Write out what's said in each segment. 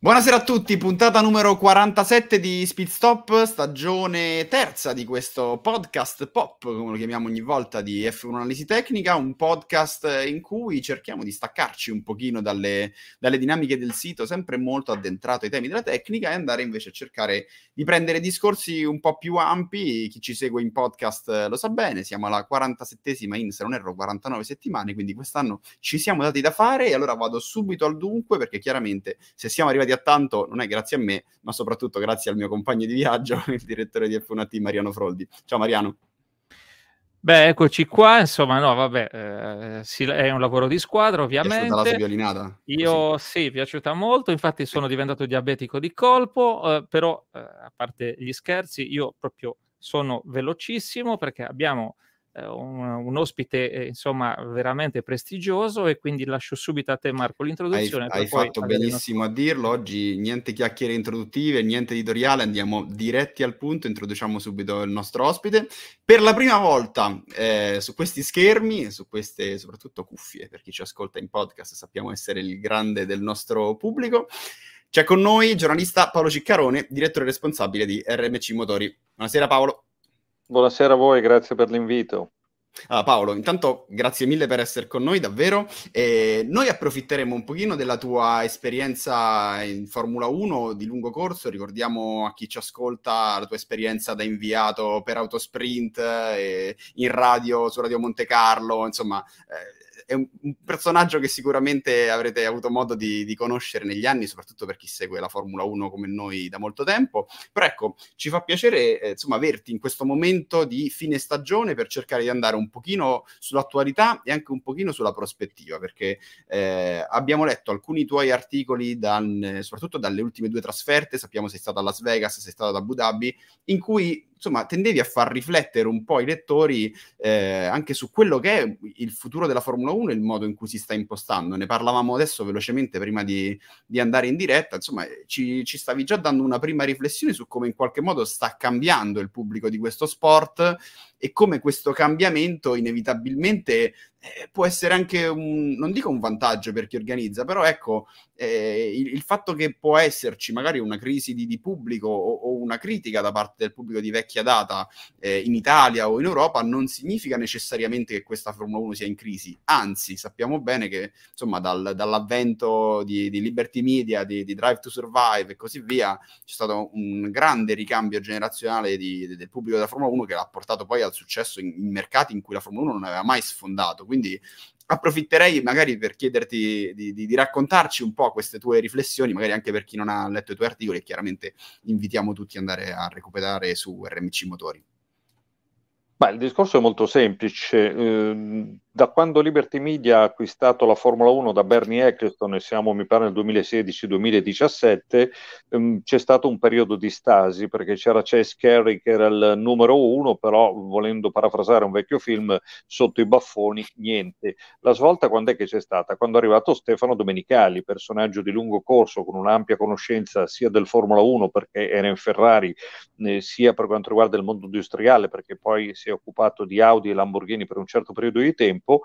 Buonasera a tutti, puntata numero 47 di Speed Stop, stagione terza di questo podcast pop, come lo chiamiamo ogni volta, di F1 Analisi Tecnica, un podcast in cui cerchiamo di staccarci un pochino dalle, dalle dinamiche del sito, sempre molto addentrato ai temi della tecnica, e andare invece a cercare di prendere discorsi un po' più ampi. Chi ci segue in podcast eh, lo sa bene, siamo alla 47esima in, se non erro, 49 settimane, quindi quest'anno ci siamo dati da fare e allora vado subito al dunque, perché chiaramente se siamo arrivati migliorati a tanto non è grazie a me, ma soprattutto grazie al mio compagno di viaggio, il direttore di F1T Mariano Froldi. Ciao Mariano. Beh, eccoci qua, insomma, no, vabbè, eh, si, è un lavoro di squadra, ovviamente. È la sua violinata? Io sì, è piaciuta molto, infatti sono diventato diabetico di colpo, eh, però eh, a parte gli scherzi, io proprio sono velocissimo perché abbiamo eh, un, un, ospite eh, insomma veramente prestigioso e quindi lascio subito a te Marco l'introduzione. Hai, hai fatto benissimo nostre... a dirlo, oggi niente chiacchiere introduttive, niente editoriale, andiamo diretti al punto, introduciamo subito il nostro ospite. Per la prima volta eh, su questi schermi su queste soprattutto cuffie, per chi ci ascolta in podcast sappiamo essere il grande del nostro pubblico. C'è con noi il giornalista Paolo Ciccarone, direttore responsabile di RMC Motori. Buonasera Paolo. Buonasera a voi, grazie per l'invito. Allora, ah, Paolo, intanto grazie mille per essere con noi, davvero. E noi approfitteremo un pochino della tua esperienza in Formula 1 di lungo corso. Ricordiamo a chi ci ascolta la tua esperienza da inviato per Autosprint, eh, in radio, su Radio Monte Carlo, insomma. Eh, è un, un, personaggio che sicuramente avrete avuto modo di, di, conoscere negli anni, soprattutto per chi segue la Formula 1 come noi da molto tempo. Però ecco, ci fa piacere eh, insomma, averti in questo momento di fine stagione per cercare di andare un pochino sull'attualità e anche un pochino sulla prospettiva, perché eh, abbiamo letto alcuni tuoi articoli, dal, soprattutto dalle ultime due trasferte, sappiamo sei stato a Las Vegas, sei stato ad Abu Dhabi, in cui insomma, tendevi a far riflettere un po' i lettori eh, anche su quello che è il futuro della Formula 1 e il modo in cui si sta impostando. Ne parlavamo adesso velocemente prima di, di andare in diretta, insomma, eh, ci, ci, stavi già dando una prima riflessione su come in qualche modo sta cambiando il pubblico di questo sport e come questo cambiamento inevitabilmente eh, può essere anche un, non dico un vantaggio per chi organizza, però ecco, eh, il, il, fatto che può esserci magari una crisi di, di pubblico o, o, una critica da parte del pubblico di vecchia data eh, in Italia o in Europa non significa necessariamente che questa Formula 1 sia in crisi, anzi sappiamo bene che insomma dal, dall'avvento di, di, Liberty Media, di, di, Drive to Survive e così via, c'è stato un grande ricambio generazionale del pubblico della Formula 1 che l'ha portato poi al successo in, in mercati in cui la Formula 1 non aveva mai sfondato. Quindi approfitterei magari per chiederti di, di, di, raccontarci un po' queste tue riflessioni, magari anche per chi non ha letto i tuoi articoli, e chiaramente invitiamo tutti ad andare a recuperare su RMC Motori. Beh, il discorso è molto semplice. Eh, da quando Liberty Media ha acquistato la Formula 1 da Bernie Eccleston e siamo mi pare nel 2016-2017 ehm, c'è stato un periodo di stasi perché c'era Chase Carey che era il numero uno però volendo parafrasare un vecchio film sotto i baffoni niente la svolta quando è che c'è stata? quando è arrivato Stefano Domenicali personaggio di lungo corso con un'ampia conoscenza sia del Formula 1 perché era in Ferrari eh, sia per quanto riguarda il mondo industriale perché poi si è occupato di Audi e Lamborghini per un certo periodo di tempo tempo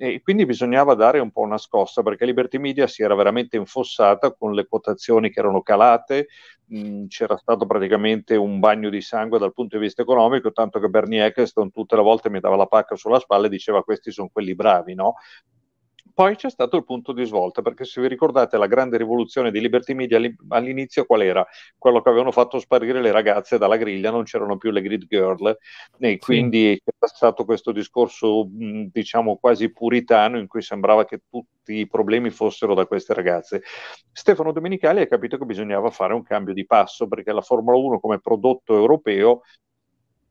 e quindi bisognava dare un po' una scossa perché Liberty Media si era veramente infossata con le quotazioni che erano calate, mh, mm, c'era stato praticamente un bagno di sangue dal punto di vista economico, tanto che Bernie Eccleston tutte le volte mi dava la pacca sulla spalla e diceva questi sono quelli bravi, no? Poi c'è stato il punto di svolta, perché se vi ricordate la grande rivoluzione di Liberty Media all'inizio qual era? Quello che avevano fatto sparire le ragazze dalla griglia, non c'erano più le grid girl e quindi sì. c'era stato questo discorso mm, diciamo quasi puritano in cui sembrava che tutti i problemi fossero da queste ragazze. Stefano Domenicali ha capito che bisognava fare un cambio di passo perché la Formula 1 come prodotto europeo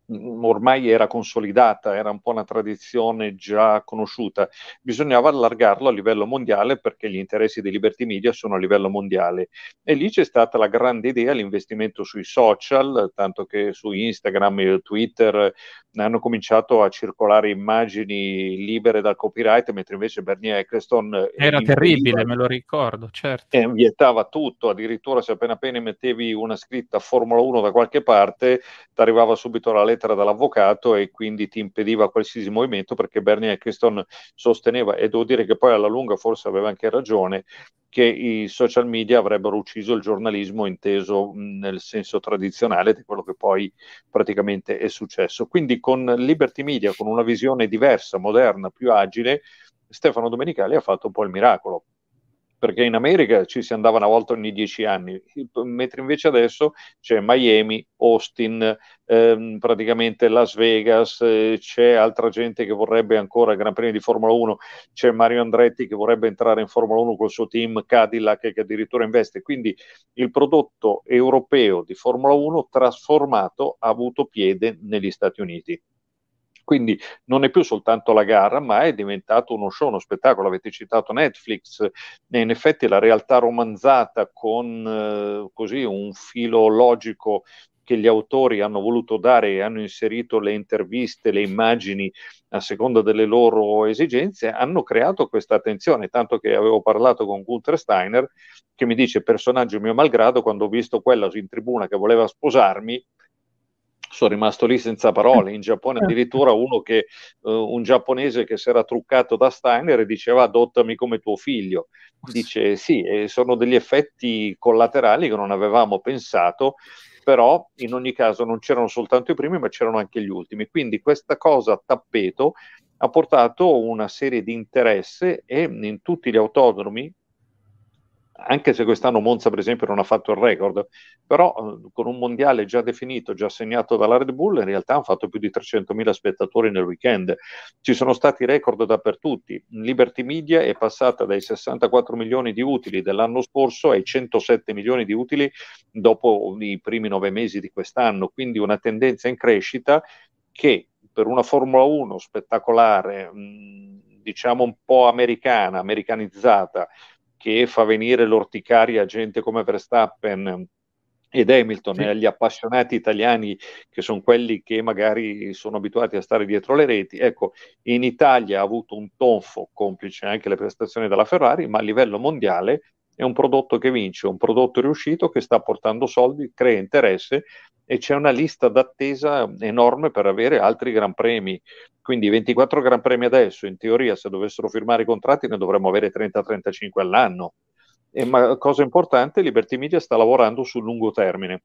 Mm, ormai era consolidata, era un po' una tradizione già conosciuta. Bisognava allargarlo a livello mondiale perché gli interessi dei Liberty Media sono a livello mondiale. E lì c'è stata la grande idea, l'investimento sui social, tanto che su Instagram e Twitter hanno cominciato a circolare immagini libere dal copyright, mentre invece Bernie Eccleston... Eh, Era terribile, me lo ricordo, certo. E eh, vietava tutto, addirittura se appena appena mettevi una scritta Formula 1 da qualche parte, ti arrivava subito la lettera dall'avvocato e quindi ti impediva qualsiasi movimento perché Bernie Eccleston sosteneva, e devo dire che poi alla lunga forse aveva anche ragione, che i social media avrebbero ucciso il giornalismo inteso nel senso tradizionale di quello che poi praticamente è successo. Quindi con Liberty Media, con una visione diversa, moderna, più agile, Stefano Domenicali ha fatto un po' il miracolo perché in America ci si andava una volta ogni dieci anni, mentre invece adesso c'è Miami, Austin, ehm, praticamente Las Vegas, eh, c'è altra gente che vorrebbe ancora il Gran Premio di Formula 1, c'è Mario Andretti che vorrebbe entrare in Formula 1 col suo team Cadillac che addirittura investe, quindi il prodotto europeo di Formula 1 trasformato ha avuto piede negli Stati Uniti. Quindi non è più soltanto la gara, ma è diventato uno show, uno spettacolo. Avete citato Netflix, e in effetti la realtà romanzata con eh, così un filo logico che gli autori hanno voluto dare e hanno inserito le interviste, le immagini a seconda delle loro esigenze, hanno creato questa attenzione. tanto che avevo parlato con Gunther Steiner che mi dice personaggio mio malgrado, quando ho visto quella in tribuna che voleva sposarmi, sono rimasto lì senza parole. In Giappone certo. addirittura uno che, uh, un giapponese che si era truccato da Steiner e diceva adottami come tuo figlio. Dice sì, eh, sono degli effetti collaterali che non avevamo pensato, però in ogni caso non c'erano soltanto i primi ma c'erano anche gli ultimi. Quindi questa cosa a tappeto ha portato una serie di interesse e in tutti gli autodromi anche se quest'anno Monza per esempio non ha fatto il record, però eh, con un mondiale già definito, già segnato dalla Red Bull, in realtà hanno fatto più di 300.000 spettatori nel weekend. Ci sono stati record dappertutto. Liberty Media è passata dai 64 milioni di utili dell'anno scorso ai 107 milioni di utili dopo i primi nove mesi di quest'anno, quindi una tendenza in crescita che per una Formula 1 spettacolare, mm, diciamo un po' americana, americanizzata, che fa venire l'orticaria a gente come Verstappen ed Hamilton sì. e agli appassionati italiani che sono quelli che magari sono abituati a stare dietro le reti, ecco, in Italia ha avuto un tonfo, complice anche le prestazioni della Ferrari, ma a livello mondiale è un prodotto che vince, un prodotto riuscito che sta portando soldi, crea interesse e c'è una lista d'attesa enorme per avere altri gran premi. Quindi 24 gran premi adesso, in teoria se dovessero firmare i contratti ne dovremmo avere 30-35 all'anno. E, ma cosa importante, Liberty Media sta lavorando sul lungo termine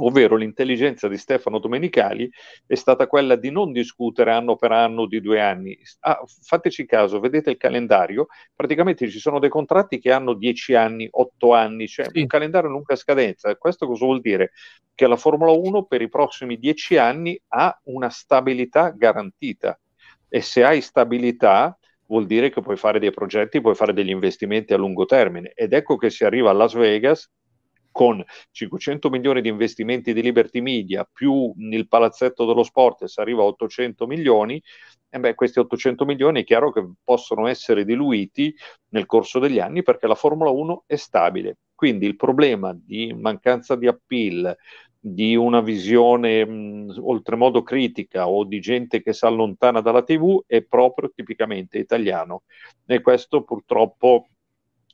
ovvero l'intelligenza di Stefano Domenicali è stata quella di non discutere anno per anno di due anni. Ah, fateci caso, vedete il calendario, praticamente ci sono dei contratti che hanno dieci anni, otto anni, cioè sì. un calendario a lunga scadenza. Questo cosa vuol dire? Che la Formula 1 per i prossimi dieci anni ha una stabilità garantita e se hai stabilità vuol dire che puoi fare dei progetti, puoi fare degli investimenti a lungo termine ed ecco che si arriva a Las Vegas con 500 milioni di investimenti di Liberty Media più il palazzetto dello sport si arriva a 800 milioni, e beh, questi 800 milioni è chiaro che possono essere diluiti nel corso degli anni perché la Formula 1 è stabile. Quindi il problema di mancanza di appeal, di una visione mh, oltremodo critica o di gente che si allontana dalla TV è proprio tipicamente italiano. E questo purtroppo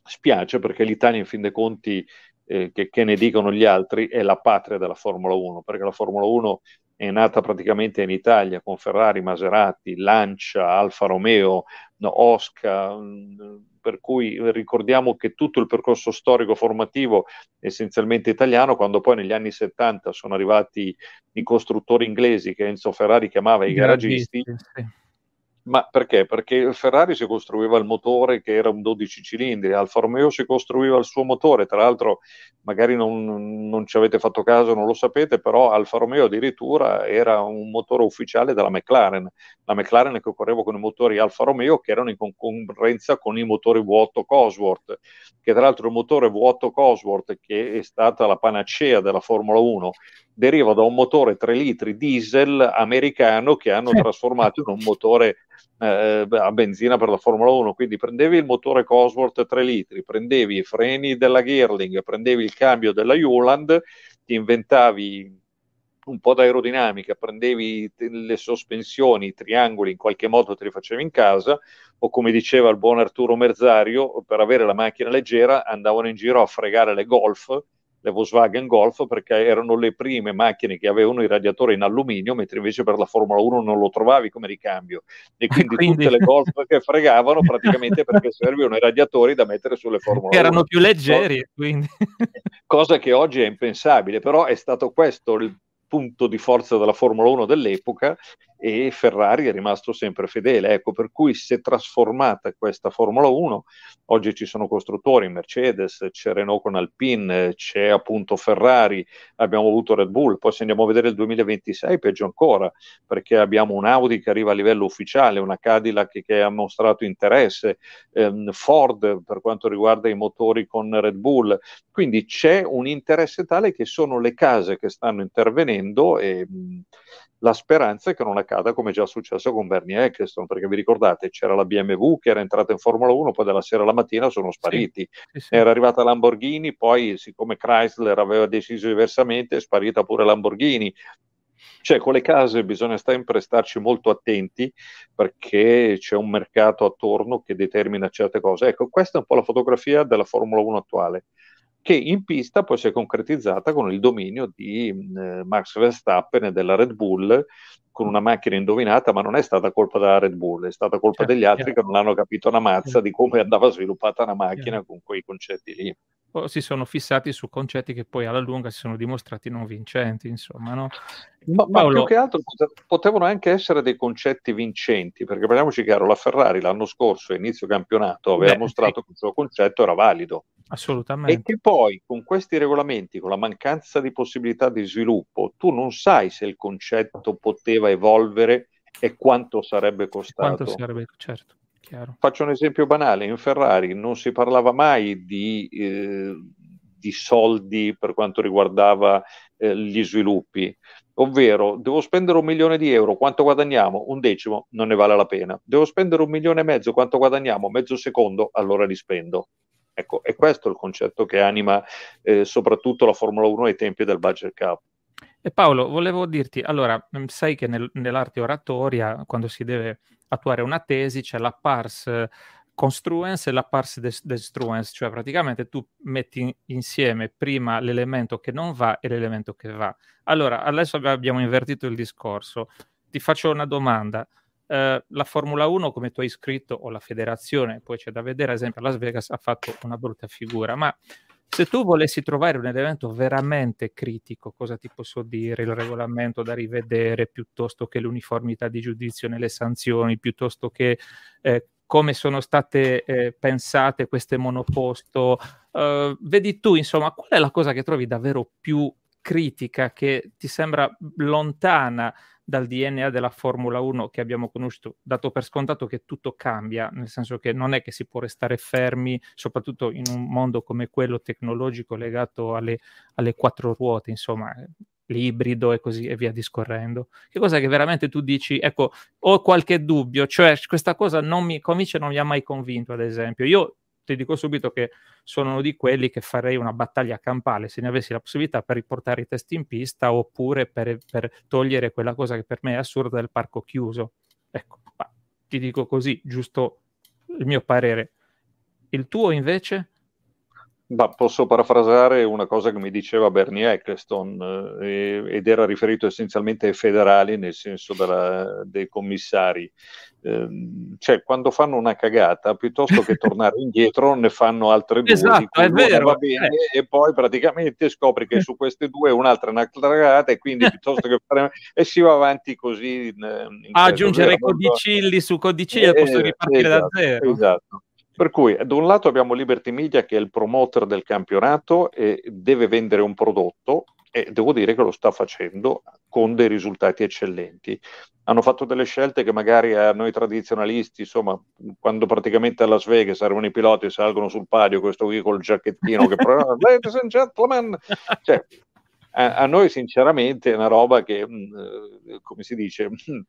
spiace perché l'Italia in fin dei conti eh, che, che, ne dicono gli altri, è la patria della Formula 1, perché la Formula 1 è nata praticamente in Italia con Ferrari, Maserati, Lancia, Alfa Romeo, no, Osca, mm, per cui ricordiamo che tutto il percorso storico formativo è essenzialmente italiano, quando poi negli anni 70 sono arrivati i costruttori inglesi che Enzo Ferrari chiamava i garagisti. Sì ma perché? Perché il Ferrari si costruiva il motore che era un 12 cilindri, Alfa Romeo si costruiva il suo motore, tra l'altro magari non, non ci avete fatto caso, non lo sapete, però Alfa Romeo addirittura era un motore ufficiale della McLaren, la McLaren che correva con i motori Alfa Romeo che erano in concorrenza con i motori vuoto Cosworth, che tra l'altro il motore vuoto Cosworth che è stata la panacea della Formula 1 deriva da un motore 3 litri diesel americano che hanno trasformato in un motore eh, a benzina per la Formula 1. Quindi prendevi il motore Cosworth 3 litri, prendevi i freni della Girling, prendevi il cambio della Juland, ti inventavi un po' d'aerodinamica, prendevi le sospensioni, i triangoli, in qualche modo te li facevi in casa, o come diceva il buon Arturo Merzario, per avere la macchina leggera andavano in giro a fregare le golf le Volkswagen Golf perché erano le prime macchine che avevano i radiatori in alluminio, mentre invece per la Formula 1 non lo trovavi come ricambio. E quindi, quindi... tutte le Golf che fregavano praticamente perché servivano i radiatori da mettere sulle Formula che 1. Erano più leggeri, quindi. Cosa che oggi è impensabile, però è stato questo il punto di forza della Formula 1 dell'epoca e Ferrari è rimasto sempre fedele. Ecco, per cui si è trasformata questa Formula 1, oggi ci sono costruttori, Mercedes, c'è Renault con Alpine, c'è appunto Ferrari, abbiamo avuto Red Bull, poi se andiamo a vedere il 2026 peggio ancora, perché abbiamo un Audi che arriva a livello ufficiale, una Cadillac che, che ha mostrato interesse, ehm, Ford per quanto riguarda i motori con Red Bull, quindi c'è un interesse tale che sono le case che stanno intervenendo e, la speranza è che non accada come già è successo con Bernie Eccleston, perché vi ricordate c'era la BMW che era entrata in Formula 1, poi dalla sera alla mattina sono spariti. Sì, sì, sì. Era arrivata Lamborghini, poi siccome Chrysler aveva deciso diversamente, è sparita pure Lamborghini. Cioè, con le case bisogna sempre starci molto attenti perché c'è un mercato attorno che determina certe cose. Ecco, questa è un po' la fotografia della Formula 1 attuale che in pista poi si è concretizzata con il dominio di eh, Max Verstappen e della Red Bull con una macchina indovinata, ma non è stata colpa della Red Bull, è stata colpa certo, degli altri certo. che non hanno capito una mazza certo. di come andava sviluppata una macchina certo. con quei concetti lì. O si sono fissati su concetti che poi alla lunga si sono dimostrati non vincenti, insomma, no? Ma, Paolo... ma più che altro potevano anche essere dei concetti vincenti, perché parliamoci chiaro, la Ferrari l'anno scorso, inizio campionato, aveva Beh, mostrato sì. che il suo concetto era valido Assolutamente. E che poi con questi regolamenti, con la mancanza di possibilità di sviluppo, tu non sai se il concetto poteva evolvere e quanto sarebbe costato. Quanto sarebbe, certo, chiaro. Faccio un esempio banale, in Ferrari non si parlava mai di, eh, di soldi per quanto riguardava eh, gli sviluppi, ovvero devo spendere un milione di euro, quanto guadagniamo? Un decimo, non ne vale la pena. Devo spendere un milione e mezzo, quanto guadagniamo? Mezzo secondo, allora li spendo. Ecco, è questo il concetto che anima eh, soprattutto la Formula 1 ai tempi del budget cap. E Paolo, volevo dirti, allora, mm, sai che nel, nell'arte oratoria, quando si deve attuare una tesi, c'è la parse eh, construens e la parse des- destruens, cioè praticamente tu metti insieme prima l'elemento che non va e l'elemento che va. Allora, adesso abbiamo invertito il discorso. Ti faccio una domanda. Eh, la Formula 1, come tu hai scritto, o la federazione, poi c'è da vedere, ad esempio, Las Vegas ha fatto una brutta figura, ma se tu volessi trovare un elemento veramente critico, cosa ti posso dire? Il regolamento da rivedere, piuttosto che l'uniformità di giudizio nelle sanzioni, piuttosto che eh, come sono state eh, pensate queste monoposto. Uh, vedi tu, insomma, qual è la cosa che trovi davvero più critica che ti sembra lontana dal DNA della Formula 1 che abbiamo conosciuto, dato per scontato che tutto cambia, nel senso che non è che si può restare fermi, soprattutto in un mondo come quello tecnologico legato alle, alle quattro ruote, insomma, l'ibrido e così e via discorrendo. Che cosa che veramente tu dici, ecco, ho qualche dubbio, cioè questa cosa non mi, come non mi ha mai convinto, ad esempio. Io ti dico subito che sono uno di quelli che farei una battaglia campale se ne avessi la possibilità per riportare i test in pista oppure per, per togliere quella cosa che per me è assurda del parco chiuso. Ecco, ti dico così, giusto il mio parere. Il tuo invece? Ma posso parafrasare una cosa che mi diceva Bernie Eccleston eh, ed era riferito essenzialmente ai federali nel senso della, dei commissari. Eh, cioè, quando fanno una cagata, piuttosto che tornare indietro, ne fanno altre due. Esatto, è vero. Va bene, eh. E poi praticamente scopri che su queste due un'altra è una cagata e quindi piuttosto che fare... e si va avanti così. In, in aggiungere codicilli su codicilli e posso ripartire esatto, da zero. Esatto. Per cui, da un lato abbiamo Liberty Media che è il promoter del campionato e deve vendere un prodotto e devo dire che lo sta facendo con dei risultati eccellenti. Hanno fatto delle scelte che magari a noi tradizionalisti, insomma, quando praticamente a Las Vegas arrivano i piloti e salgono sul palio, questo qui col giacchettino che ladies and gentlemen, cioè, a, a, noi sinceramente è una roba che, mh, mm, eh, come si dice, mh, mm,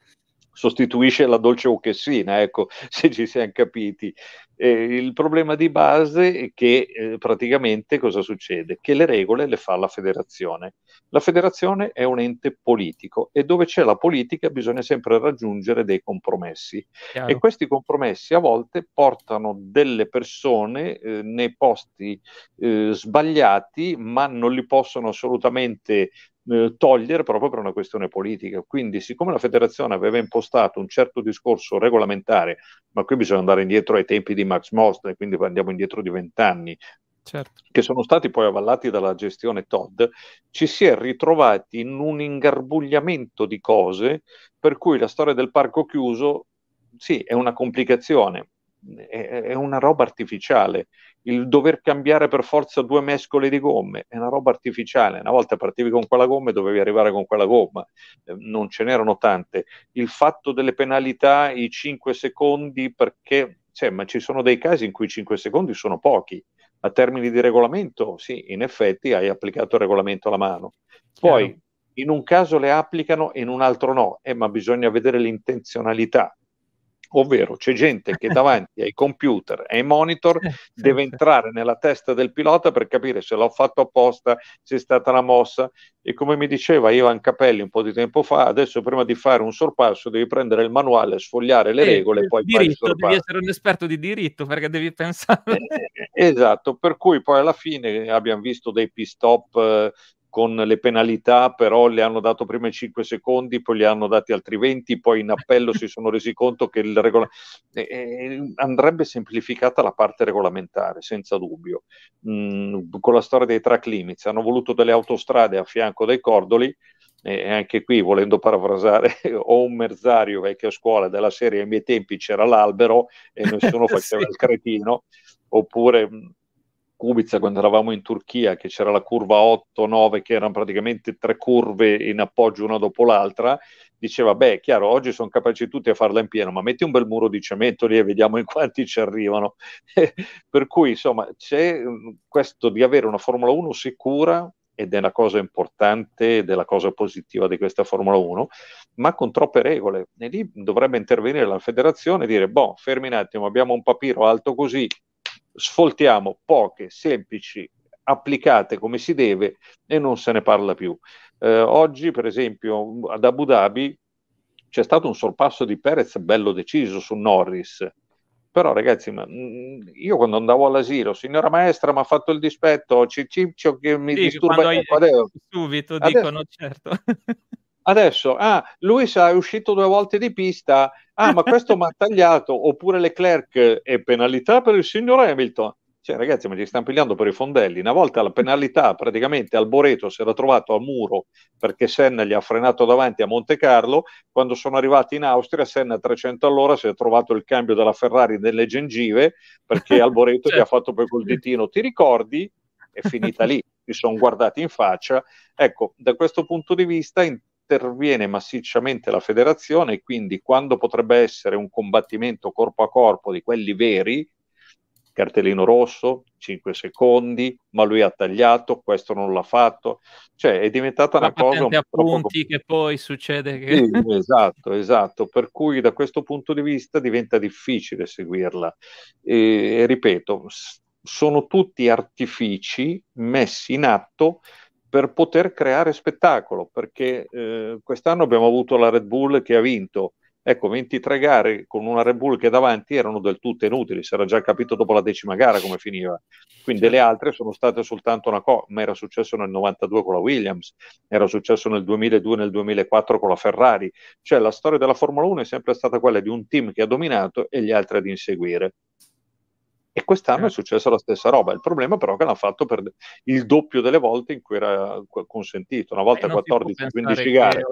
sostituisce la dolce occhessina, ecco, se ci siamo capiti. Eh, il problema di base è che eh, praticamente cosa succede? Che le regole le fa la federazione. La federazione è un ente politico e dove c'è la politica bisogna sempre raggiungere dei compromessi Chiaro. e questi compromessi a volte portano delle persone eh, nei posti eh, sbagliati ma non li possono assolutamente eh, togliere proprio per una questione politica. Quindi, siccome la federazione aveva impostato un certo discorso regolamentare, ma qui bisogna andare indietro ai tempi di Max Most, quindi andiamo indietro di vent'anni, Certo. che sono stati poi avallati dalla gestione Todd, ci si è ritrovati in un ingarbugliamento di cose per cui la storia del parco chiuso, sì, è una complicazione, è, è, una roba artificiale. Il dover cambiare per forza due mescole di gomme è una roba artificiale. Una volta partivi con quella gomma e dovevi arrivare con quella gomma, eh, non ce n'erano tante. Il fatto delle penalità, i 5 secondi, perché cioè, ma ci sono dei casi in cui 5 secondi sono pochi. A termini di regolamento, sì, in effetti hai applicato il regolamento alla mano. Poi, Chiaro. in un caso le applicano e in un altro no, eh, ma bisogna vedere l'intenzionalità Ovvero c'è gente che davanti ai computer e ai monitor deve entrare nella testa del pilota per capire se l'ho fatto apposta, se è stata una mossa. E come mi diceva Ivan Capelli un po' di tempo fa, adesso prima di fare un sorpasso devi prendere il manuale, sfogliare le eh, regole e poi diritto, fare il sorpasso. Devi essere un esperto di diritto perché devi pensare. Eh, eh, eh, esatto, per cui poi alla fine abbiamo visto dei pit stop con le penalità, però le hanno dato prima i 5 secondi, poi gli hanno dati altri 20, poi in appello si sono resi conto che il regolamento eh, eh, andrebbe semplificata la parte regolamentare, senza dubbio. Mm, con la storia dei track limits, hanno voluto delle autostrade a fianco dei cordoli, e anche qui volendo parafrasare o un merzario vecchia scuola della serie ai miei tempi c'era l'albero e nessuno faceva sì. il cretino oppure mm, Kubica quando eravamo in Turchia, che c'era la curva 8-9, che erano praticamente tre curve in appoggio una dopo l'altra, diceva, beh, chiaro, oggi sono capaci tutti a farla in pieno, ma metti un bel muro di cemento lì e vediamo in quanti ci arrivano. per cui, insomma, c'è mm, questo di avere una Formula 1 sicura, ed è una cosa importante ed è la cosa positiva di questa Formula 1, ma con troppe regole. E lì dovrebbe intervenire la federazione e dire, boh, fermi un attimo, abbiamo un papiro alto così, sfoltiamo poche, semplici, applicate come si deve e non se ne parla più. Eh, oggi, per esempio, ad Abu Dhabi c'è stato un sorpasso di Perez bello deciso su Norris. Però ragazzi, ma, mm, io quando andavo all'asilo, signora maestra mi ha fatto il dispetto, ciccio che mi sì, disturba. Hai... Subito adesso... dicono, certo. Adesso, ah, lui è uscito due volte di pista, ah, ma questo mi ha tagliato, oppure Leclerc è penalità per il signor Hamilton. Cioè, ragazzi, ma ci stanno pigliando per i fondelli. Una volta la penalità, praticamente Alboreto si era trovato al muro perché Senna gli ha frenato davanti a Monte Carlo. Quando sono arrivati in Austria, Senna a 300 all'ora si è trovato il cambio della Ferrari nelle gengive perché Alboreto certo. gli ha certo. fatto poi col ditino. Ti ricordi? È finita lì, si sono guardati in faccia. Ecco, da questo punto di vista, in interviene massicciamente la federazione e quindi quando potrebbe essere un combattimento corpo a corpo di quelli veri, cartellino rosso, 5 secondi, ma lui ha tagliato, questo non l'ha fatto, cioè è diventata una cosa... Un a punti che poi succede che... Sì, esatto, esatto, per cui da questo punto di vista diventa difficile seguirla. E, ripeto, sono tutti artifici messi in atto per poter creare spettacolo, perché eh, quest'anno abbiamo avuto la Red Bull che ha vinto. Ecco, 23 gare con una Red Bull che davanti erano del tutto inutili, si era già capito dopo la decima gara come finiva. Quindi certo. le altre sono state soltanto una cosa, ma era successo nel 92 con la Williams, era successo nel 2002 nel 2004 con la Ferrari. Cioè la storia della Formula 1 è sempre stata quella di un team che ha dominato e gli altri ad inseguire. E quest'anno è certo. successa la stessa roba. Il problema però è che l'hanno fatto per il doppio delle volte in cui era consentito. Una volta 14-15 eh, gare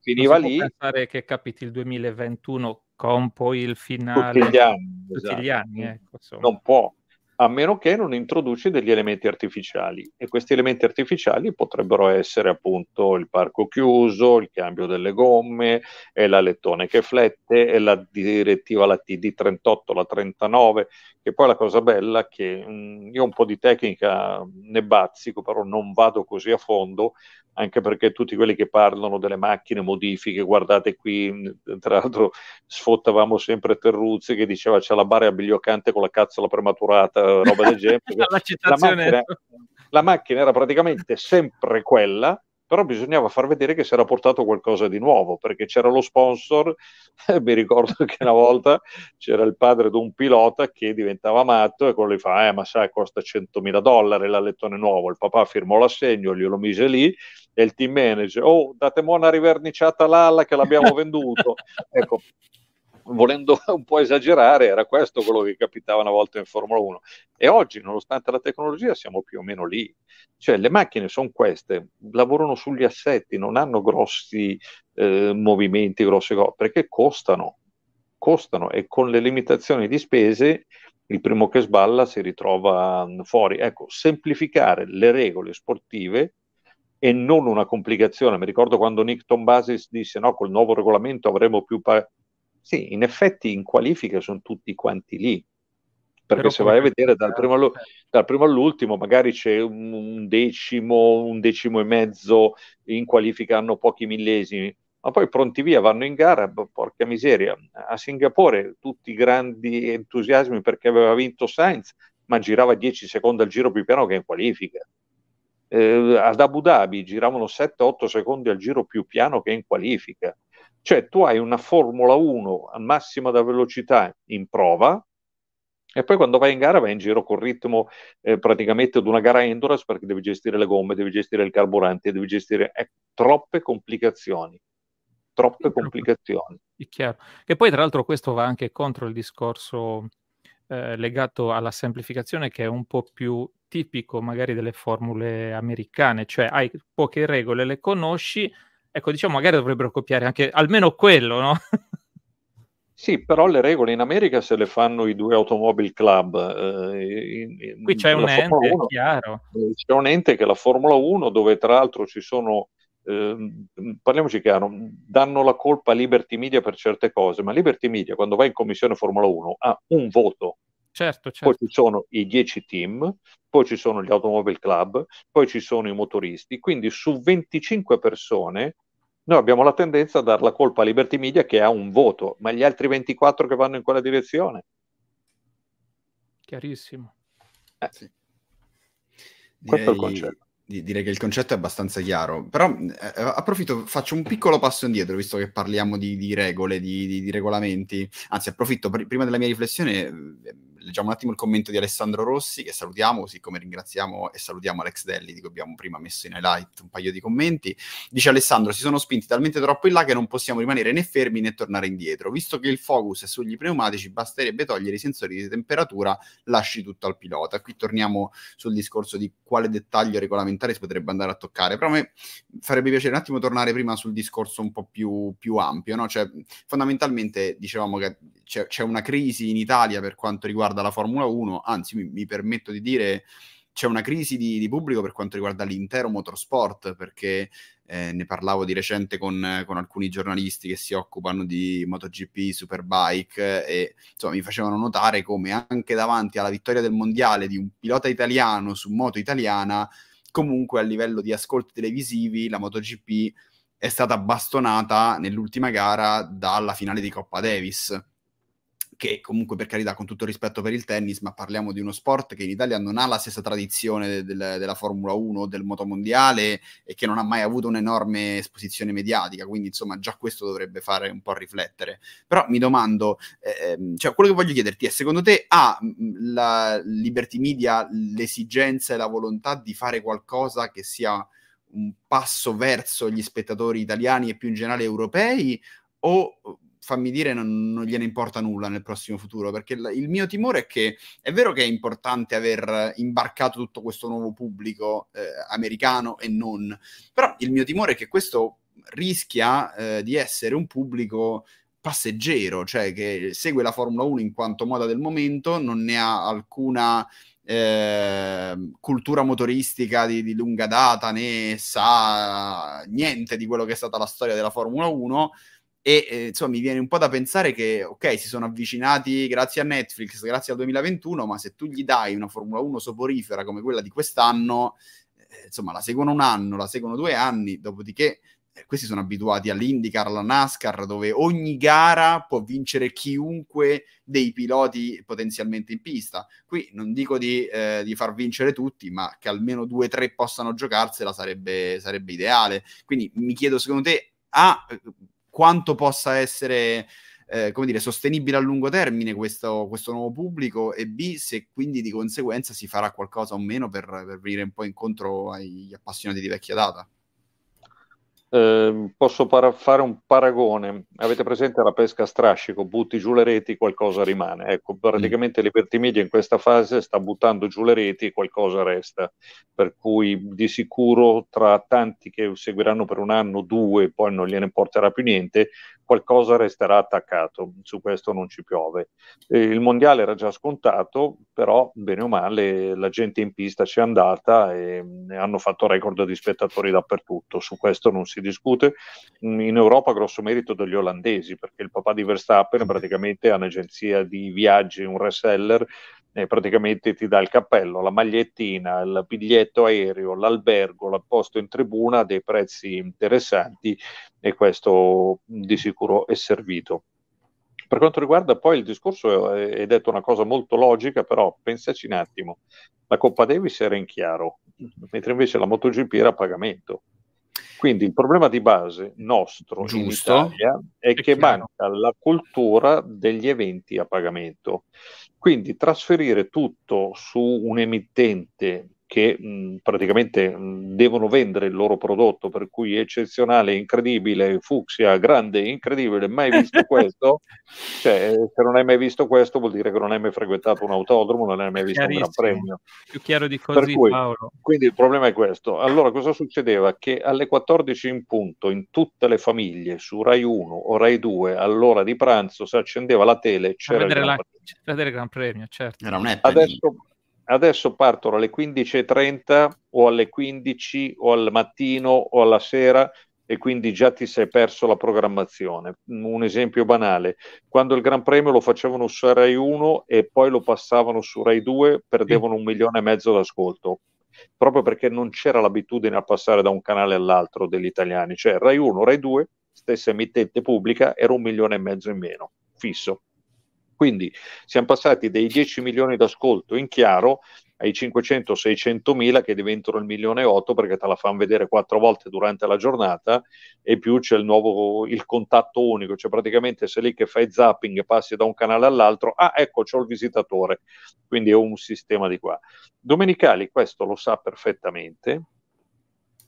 finiva lì. Non pensare che capiti il 2021 con poi il finale. Tutti gli anni. Tutti esatto. gli anni ecco, non può a meno che non introduci degli elementi artificiali e questi elementi artificiali potrebbero essere appunto il parco chiuso, il cambio delle gomme, è l'alettone che flette, è la direttiva la TD 38, la 39, che poi la cosa bella è che mh, mm, io un po' di tecnica ne bazzico, però non vado così a fondo, anche perché tutti quelli che parlano delle macchine, modifiche, guardate qui, mm, tra l'altro sfottavamo sempre Terruzzi che diceva c'è la barra abbigliocante con la cazzola prematurata, roba del genere. la, la, macchina, la macchina era praticamente sempre quella, però bisognava far vedere che si era portato qualcosa di nuovo perché c'era lo sponsor mi ricordo che una volta c'era il padre di un pilota che diventava matto e quello gli fa eh ma sai costa 100.000 dollari l'allettone nuovo il papà firmò l'assegno glielo mise lì e il team manager oh date una riverniciata l'alla che l'abbiamo venduto ecco volendo un po' esagerare, era questo quello che capitava una volta in Formula 1. E oggi, nonostante la tecnologia, siamo più o meno lì. Cioè, le macchine sono queste, lavorano sugli assetti, non hanno grossi eh, movimenti, grosse cose, perché costano, costano e con le limitazioni di spese il primo che sballa si ritrova mm, fuori. Ecco, semplificare le regole sportive e non una complicazione. Mi ricordo quando Nick Tombasis disse no, col nuovo regolamento avremo più, pa- sì, in effetti in qualifica sono tutti quanti lì, perché Però se vai a vedere dal eh, primo, allo- eh. dal primo, all'ultimo magari c'è un decimo, un decimo e mezzo, in qualifica hanno pochi millesimi, ma poi pronti via, vanno in gara, porca miseria, a Singapore tutti grandi entusiasmi perché aveva vinto Sainz, ma girava 10 secondi al giro più piano che in qualifica. Eh, ad Abu Dhabi giravano 7-8 secondi al giro più piano che in qualifica. Cioè tu hai una Formula 1 a massima da velocità in prova e poi quando vai in gara vai in giro col ritmo eh, praticamente di una gara endurance perché devi gestire le gomme, devi gestire il carburante, devi gestire eh, troppe complicazioni troppe complicazioni. È chiaro. E poi, tra l'altro, questo va anche contro il discorso eh, legato alla semplificazione, che è un po' più tipico magari delle formule americane, cioè hai poche regole, le conosci, Ecco, diciamo, magari dovrebbero copiare anche almeno quello, no? Sì, però le regole in America se le fanno i due automobile club. Eh, in, in, Qui c'è un ente, 1, chiaro. C'è un ente che è la Formula 1, dove tra l'altro ci sono, eh, parliamoci chiaro, danno la colpa a Liberty Media per certe cose, ma Liberty Media quando va in commissione Formula 1 ha un voto. Certo, certo. Poi ci sono i 10 team, poi ci sono gli automobile club, poi ci sono i motoristi, quindi su 25 persone noi abbiamo la tendenza a dar la colpa a Liberty Media che ha un voto, ma gli altri 24 che vanno in quella direzione? Chiarissimo. Eh. Sì. Questo Direi... è il concetto direi che il concetto è abbastanza chiaro, però eh, eh, approfitto, faccio un piccolo passo indietro, visto che parliamo di, di regole, di, di, di, regolamenti, anzi approfitto pr- prima della mia riflessione, eh, leggiamo un attimo il commento di Alessandro Rossi, che salutiamo, così come ringraziamo e salutiamo Alex Delli, di cui abbiamo prima messo in highlight un paio di commenti. Dice Alessandro, si sono spinti talmente troppo in là che non possiamo rimanere né fermi né tornare indietro. Visto che il focus è sugli pneumatici, basterebbe togliere i sensori di temperatura, lasci tutto al pilota. Qui torniamo sul discorso di quale dettaglio regolamentare si potrebbe andare a toccare, però a me farebbe piacere un attimo tornare prima sul discorso un po' più, più ampio, no? cioè, fondamentalmente dicevamo che c'è, c'è una crisi in Italia per quanto riguarda riguarda la Formula 1, anzi mi, mi permetto di dire c'è una crisi di, di, pubblico per quanto riguarda l'intero motorsport, perché eh, ne parlavo di recente con, con, alcuni giornalisti che si occupano di MotoGP, Superbike, e insomma mi facevano notare come anche davanti alla vittoria del mondiale di un pilota italiano su moto italiana, comunque a livello di ascolti televisivi la MotoGP è stata bastonata nell'ultima gara dalla finale di Coppa Davis che comunque per carità con tutto rispetto per il tennis, ma parliamo di uno sport che in Italia non ha la stessa tradizione del, della Formula 1, o del motomondiale e che non ha mai avuto un'enorme esposizione mediatica, quindi insomma già questo dovrebbe fare un po' riflettere. Però mi domando, ehm, cioè quello che voglio chiederti è secondo te ha la Liberty Media l'esigenza e la volontà di fare qualcosa che sia un passo verso gli spettatori italiani e più in generale europei o fammi dire, non, non gliene importa nulla nel prossimo futuro, perché il, il, mio timore è che è vero che è importante aver imbarcato tutto questo nuovo pubblico eh, americano e non, però il mio timore è che questo rischia eh, di essere un pubblico passeggero, cioè che segue la Formula 1 in quanto moda del momento, non ne ha alcuna... Eh, cultura motoristica di, di, lunga data né sa niente di quello che è stata la storia della Formula 1 e eh, insomma mi viene un po' da pensare che ok si sono avvicinati grazie a Netflix grazie al 2021 ma se tu gli dai una Formula 1 soporifera come quella di quest'anno eh, insomma la seguono un anno la seguono due anni dopodiché eh, questi sono abituati all'IndyCar alla NASCAR dove ogni gara può vincere chiunque dei piloti potenzialmente in pista qui non dico di, eh, di far vincere tutti ma che almeno due o tre possano giocarsela sarebbe, sarebbe ideale quindi mi chiedo secondo te ha eh, quanto possa essere eh, come dire, sostenibile a lungo termine questo, questo, nuovo pubblico e B, se quindi di conseguenza si farà qualcosa o meno per, per venire un po' incontro agli appassionati di vecchia data. Ehm, posso para- fare un paragone. Avete presente la pesca a strascico? Butti giù le reti, qualcosa rimane. Ecco, mm. praticamente mm. Liberty Media in questa fase sta buttando giù le reti, qualcosa resta. Per cui di sicuro tra tanti che seguiranno per un anno, due, poi non gliene porterà più niente, qualcosa resterà attaccato, su questo non ci piove. Eh, il mondiale era già scontato, però bene o male la gente in pista c'è andata e mm, hanno fatto record di spettatori dappertutto, su questo non si discute. Mm, in Europa grosso merito degli olandesi, perché il papà di Verstappen mm. praticamente ha un'agenzia di viaggi, un reseller eh, praticamente ti dà il cappello, la magliettina, il biglietto aereo, l'albergo, il posto in tribuna a dei prezzi interessanti e questo mm, di sicuro è servito. Per quanto riguarda poi il discorso, eh, hai detto una cosa molto logica, però pensaci un attimo, la Coppa Davis era in chiaro, mentre invece la MotoGP era a pagamento. Quindi il problema di base nostro Giusto. in Italia è, è che chiaro. manca la cultura degli eventi a pagamento. Quindi trasferire tutto su un emittente che mh, praticamente mh, devono vendere il loro prodotto, per cui eccezionale, incredibile, fucsia, grande, incredibile, mai visto questo? cioè, eh, se non hai mai visto questo vuol dire che non hai mai frequentato un autodromo, non hai mai visto un gran premio. Più chiaro di così, cui, Paolo. Quindi il problema è questo. Allora, cosa succedeva? Che alle 14 in punto, in tutte le famiglie, su Rai 1 o Rai 2, all'ora di pranzo, si accendeva la tele, c'era... vedere, il gran la, vedere gran premio, certo. Era un Adesso adesso partono alle 15.30 o alle 15 o al mattino o alla sera e quindi già ti sei perso la programmazione. Un esempio banale, quando il Gran Premio lo facevano su Rai 1 e poi lo passavano su Rai 2, perdevano un milione e mezzo d'ascolto, proprio perché non c'era l'abitudine a passare da un canale all'altro degli italiani, cioè Rai 1, Rai 2, stessa emittente pubblica, era un milione e mezzo in meno, fisso. Quindi siamo passati dai 10 milioni d'ascolto in chiaro ai 500-600 mila che diventano il milione e 8 perché te la fanno vedere quattro volte durante la giornata e più c'è il nuovo il contatto unico, cioè praticamente sei lì che fai zapping passi da un canale all'altro, ah ecco c'ho il visitatore, quindi è un sistema di qua. Domenicali questo lo sa perfettamente,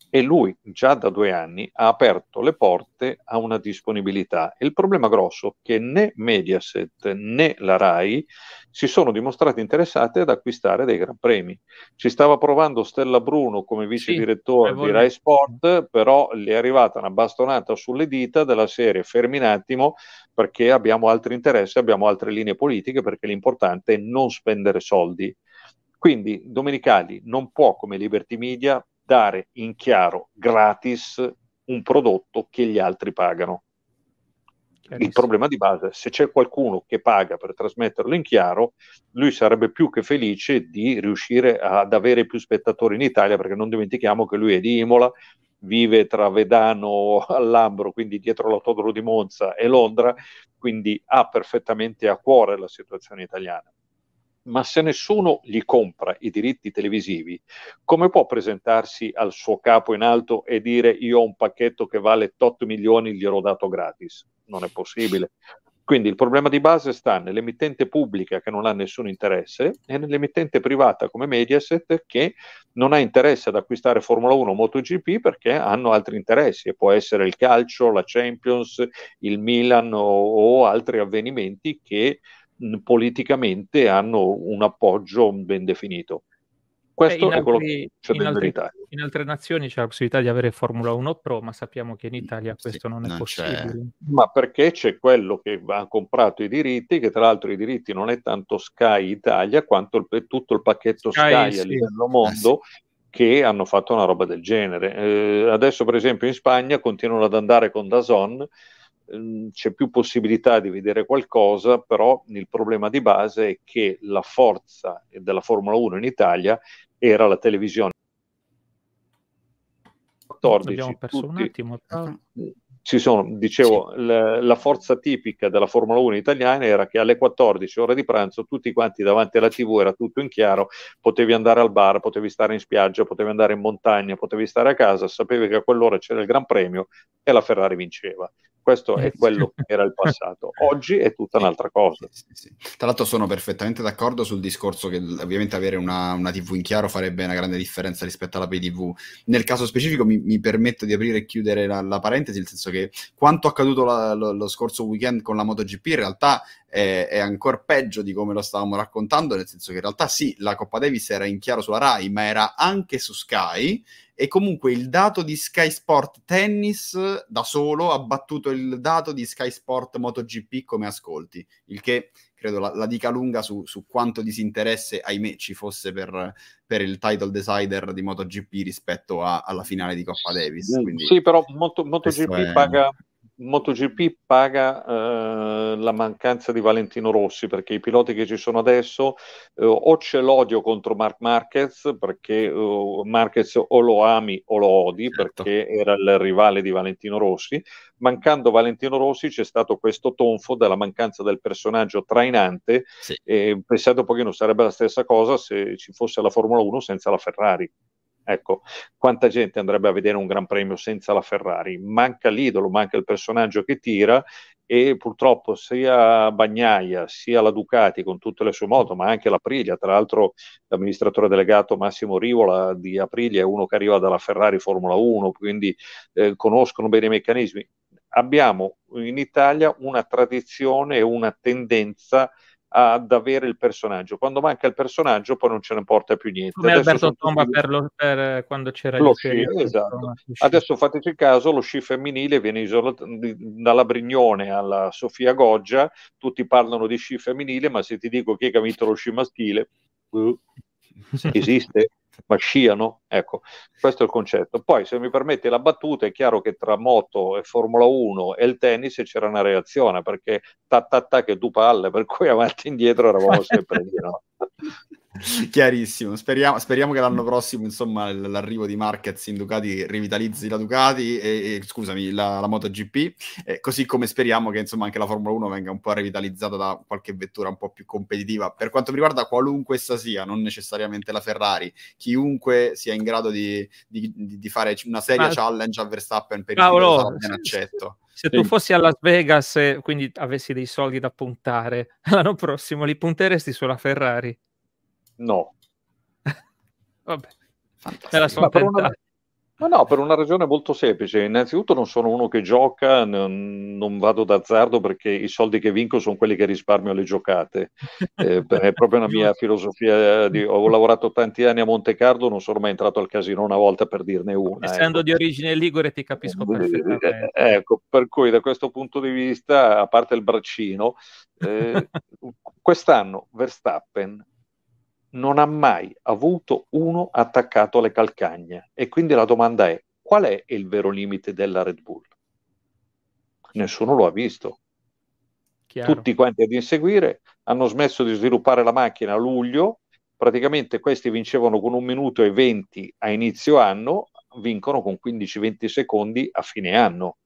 e lui già da due anni ha aperto le porte a una disponibilità. Il problema grosso è che né Mediaset né la RAI si sono dimostrati interessati ad acquistare dei gran premi. Ci stava provando Stella Bruno come vice sì, direttore di RAI Sport, però gli è arrivata una bastonata sulle dita della serie fermi un attimo perché abbiamo altri interessi, abbiamo altre linee politiche, perché l'importante è non spendere soldi. Quindi Domenicali non può come Liberty Media dare in chiaro, gratis, un prodotto che gli altri pagano. Il problema di base, se c'è qualcuno che paga per trasmetterlo in chiaro, lui sarebbe più che felice di riuscire ad avere più spettatori in Italia, perché non dimentichiamo che lui è di Imola, vive tra Vedano all'Ambro, quindi dietro l'autodromo di Monza e Londra, quindi ha perfettamente a cuore la situazione italiana ma se nessuno gli compra i diritti televisivi, come può presentarsi al suo capo in alto e dire io ho un pacchetto che vale 8 milioni, gliel'ho dato gratis? Non è possibile. Quindi il problema di base sta nell'emittente pubblica che non ha nessun interesse e nell'emittente privata come Mediaset che non ha interesse ad acquistare Formula 1 o MotoGP perché hanno altri interessi e può essere il calcio, la Champions, il Milan o, o altri avvenimenti che politicamente hanno un appoggio ben definito. Questo eh, è quello che c'è in, altri, in altre nazioni c'è la possibilità di avere Formula 1 Pro, ma sappiamo che in Italia questo non, non è possibile. C'è. Ma perché c'è quello che ha comprato i diritti, che tra l'altro i diritti non è tanto Sky Italia, quanto il, tutto il pacchetto Sky, Sky sì. a livello eh, mondo, eh, sì che hanno fatto una roba del genere. Eh, adesso, per esempio, in Spagna continuano ad andare con Dazon Ehm, c'è più possibilità di vedere qualcosa, però il problema di base è che la forza della Formula 1 in Italia era la televisione. 14, Abbiamo perso tutti, un attimo. Ehm, ci sono, dicevo, sì. la, la, forza tipica della Formula 1 italiana era che alle 14 ore di pranzo tutti quanti davanti alla TV era tutto in chiaro, potevi andare al bar, potevi stare in spiaggia, potevi andare in montagna, potevi stare a casa, sapevi che a quell'ora c'era il Gran Premio e la Ferrari vinceva questo è eh, quello che era il passato. Oggi è tutta un'altra cosa. Sì, sì, sì. Tra l'altro sono perfettamente d'accordo sul discorso che ovviamente avere una, una, TV in chiaro farebbe una grande differenza rispetto alla pay Nel caso specifico mi, mi permetto di aprire e chiudere la, la, parentesi, nel senso che quanto accaduto la, lo, lo, scorso weekend con la MotoGP in realtà è, è ancora peggio di come lo stavamo raccontando, nel senso che in realtà sì, la Coppa Davis era in chiaro sulla Rai, ma era anche su Sky e comunque il dato di Sky Sport Tennis da solo ha battuto il dato di Sky Sport MotoGP come ascolti, il che credo la, la dica lunga su, su, quanto disinteresse, ahimè, ci fosse per, per, il title decider di MotoGP rispetto a, alla finale di Coppa Davis. Mm, quindi sì, però molto, MotoGP è... paga, MotoGP paga eh, la mancanza di Valentino Rossi perché i piloti che ci sono adesso eh, o c'è l'odio contro Mark Marquez perché eh, Marquez o lo ami o lo odi certo. perché era il rivale di Valentino Rossi mancando Valentino Rossi c'è stato questo tonfo dalla mancanza del personaggio trainante sì. e pensate un pochino sarebbe la stessa cosa se ci fosse la Formula 1 senza la Ferrari Ecco, quanta gente andrebbe a vedere un Gran Premio senza la Ferrari? Manca l'idolo, manca il personaggio che tira e purtroppo sia Bagnaia sia la Ducati con tutte le sue moto, ma anche la tra l'altro l'amministratore delegato Massimo Rivola di Aprilia è uno che arriva dalla Ferrari Formula 1, quindi eh, conoscono bene i meccanismi. Abbiamo in Italia una tradizione e una tendenza ad avere il personaggio. Quando manca il personaggio, poi non ce ne porta più niente. Come Alberto Tomba più... per, lo, per eh, quando c'era lo sci, sci esatto. Tomba, Adesso fateci caso: lo sci femminile viene isolato dalla Brignone alla Sofia Goggia. Tutti parlano di sci femminile, ma se ti dico chi ha vinto lo sci maschile, uh, esiste ma sciano. Ecco, questo è il concetto. Poi, se mi permette la battuta, è chiaro che tra moto e Formula 1 e il tennis c'era una reazione, perché ta ta ta che tu palle, per cui avanti e indietro eravamo sempre lì, no? Chiarissimo, speriamo, speriamo, che l'anno prossimo insomma, l'arrivo di Marquez in Ducati rivitalizzi la Ducati, e, e scusami, la, la MotoGP, eh, così come speriamo che insomma, anche la Formula 1 venga un po' rivitalizzata da qualche vettura un po' più competitiva. Per quanto mi riguarda, qualunque essa sia, non necessariamente la Ferrari, chiunque sia in grado di, di, di fare una seria Ma... Ah, challenge a Verstappen per Paolo, il ben accetto. Se tu fossi a Las Vegas e eh, quindi avessi dei soldi da puntare, l'anno prossimo li punteresti sulla Ferrari? No. Vabbè, fantastico. Per una... Ma no, per una ragione molto semplice. Innanzitutto non sono uno che gioca, n- non vado d'azzardo perché i soldi che vinco sono quelli che risparmio alle giocate. Eh, è proprio una mia filosofia. Di... Ho lavorato tanti anni a Monte Carlo, non sono mai entrato al casino una volta per dirne una. Ecco. Essendo ecco. di origine ligure ti capisco eh, perfettamente. Eh, ecco, per cui da questo punto di vista, a parte il braccino, eh, quest'anno Verstappen non ha mai avuto uno attaccato alle calcagna e quindi la domanda è qual è il vero limite della Red Bull? Nessuno lo ha visto. Chiaro. Tutti quanti ad inseguire hanno smesso di sviluppare la macchina a luglio, praticamente questi vincevano con un minuto e venti a inizio anno, vincono con 15-20 secondi a fine anno,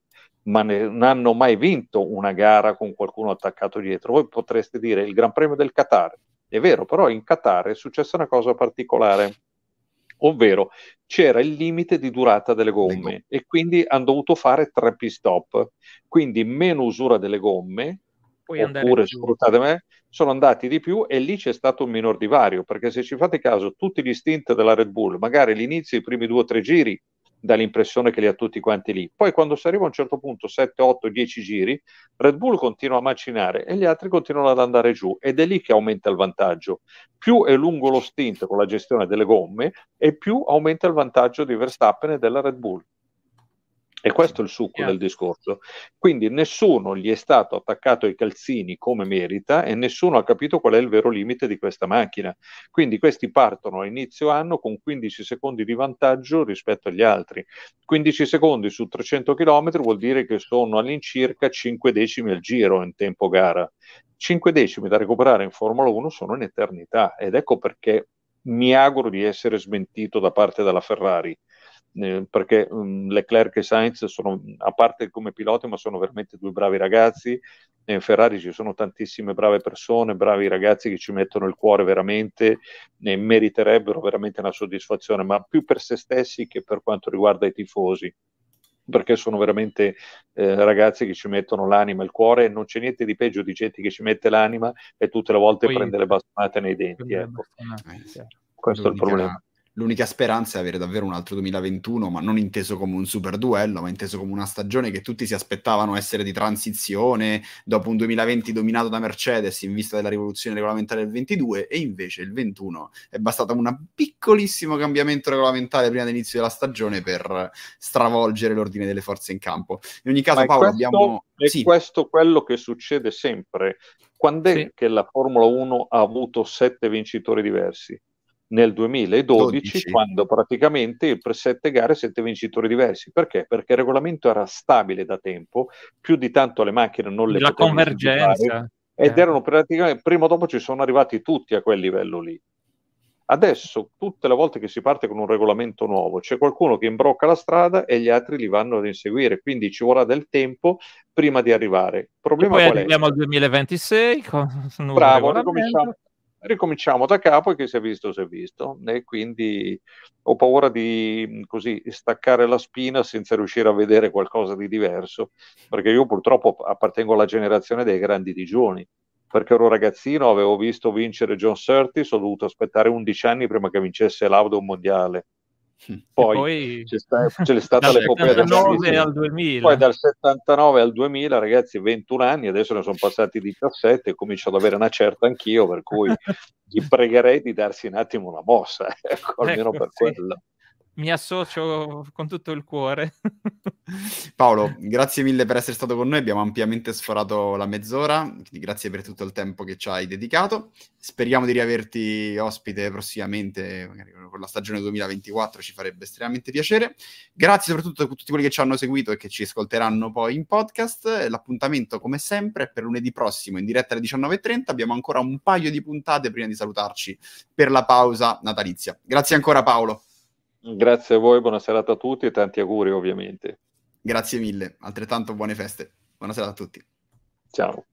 ma ne, non hanno mai vinto una gara con qualcuno attaccato dietro. Voi potreste dire il Gran Premio del Qatar è vero, però in Qatar è successa una cosa particolare, ovvero c'era il limite di durata delle gomme e quindi hanno dovuto fare tre pit stop, quindi meno usura delle gomme, Puoi oppure sfruttate me, sono andati di più e lì c'è stato un minor divario, perché se ci fate caso tutti gli stint della Red Bull, magari l'inizio, i primi due o tre giri, dà l'impressione che li ha tutti quanti lì. Poi quando si arriva a un certo punto, 7, 8, 10 giri, Red Bull continua a macinare e gli altri continuano ad andare giù ed è lì che aumenta il vantaggio. Più è lungo lo stint con la gestione delle gomme e più aumenta il vantaggio di Verstappen e della Red Bull. E questo è il succo yeah. del discorso. Quindi nessuno gli è stato attaccato ai calzini come merita e nessuno ha capito qual è il vero limite di questa macchina. Quindi questi partono a inizio anno con 15 secondi di vantaggio rispetto agli altri. 15 secondi su 300 km vuol dire che sono all'incirca 5 decimi al giro in tempo gara. 5 decimi da recuperare in Formula 1 sono in eternità ed ecco perché mi auguro di essere smentito da parte della Ferrari eh, perché mh, mm, Leclerc e Sainz sono, a parte come piloti, ma sono veramente due bravi ragazzi. In Ferrari ci sono tantissime brave persone, bravi ragazzi che ci mettono il cuore veramente e meriterebbero veramente una soddisfazione, ma più per se stessi che per quanto riguarda i tifosi perché sono veramente eh, ragazzi che ci mettono l'anima e il cuore e non c'è niente di peggio di gente che ci mette l'anima e tutte le volte Poi prende le bastonate nei denti. Ecco. Eh, Questo è il problema. L'unica speranza è avere davvero un altro 2021, ma non inteso come un super duello, ma inteso come una stagione che tutti si aspettavano essere di transizione dopo un 2020 dominato da Mercedes in vista della rivoluzione regolamentare del 22 e invece il 21 è bastato un piccolissimo cambiamento regolamentare prima dell'inizio della stagione per stravolgere l'ordine delle forze in campo. In ogni caso ma Paolo questo, abbiamo... È sì. questo quello che succede sempre. Quando è sì. che la Formula 1 ha avuto sette vincitori diversi? nel 2012 12. quando praticamente per sette gare sette vincitori diversi. Perché? Perché il regolamento era stabile da tempo, più di tanto le macchine non le La convergenza. Eh. Ed erano praticamente, prima o dopo ci sono arrivati tutti a quel livello lì. Adesso, tutte le volte che si parte con un regolamento nuovo, c'è qualcuno che imbrocca la strada e gli altri li vanno ad inseguire, quindi ci vorrà del tempo prima di arrivare. Il problema e poi arriviamo al 2026. Con... Bravo, cominciamo, ricominciamo da capo e chi si è visto si è visto e quindi ho paura di così staccare la spina senza riuscire a vedere qualcosa di diverso perché io purtroppo appartengo alla generazione dei grandi digioni perché ero ragazzino, avevo visto vincere John Surtis, ho dovuto aspettare 11 anni prima che vincesse l'Audo mondiale Poi, poi... C'è, sta, c'è stata l'epopea dal 79 al 2000. Poi dal 79 al 2000, ragazzi, 21 anni, adesso ne sono passati 17 e comincio ad avere una certa anch'io, per cui vi pregherei di darsi un attimo una mossa, ecco, almeno ecco, per sì. quello mi associo con tutto il cuore. Paolo, grazie mille per essere stato con noi, abbiamo ampiamente sforato la mezz'ora, quindi grazie per tutto il tempo che ci hai dedicato. Speriamo di riaverti ospite prossimamente, magari con la stagione 2024 ci farebbe estremamente piacere. Grazie soprattutto a tutti quelli che ci hanno seguito e che ci ascolteranno poi in podcast. L'appuntamento come sempre è per lunedì prossimo in diretta alle 19.30, abbiamo ancora un paio di puntate prima di salutarci per la pausa natalizia. Grazie ancora Paolo. Grazie a voi, buona serata a tutti e tanti auguri ovviamente. Grazie mille, altrettanto buone feste. Buona serata a tutti. Ciao.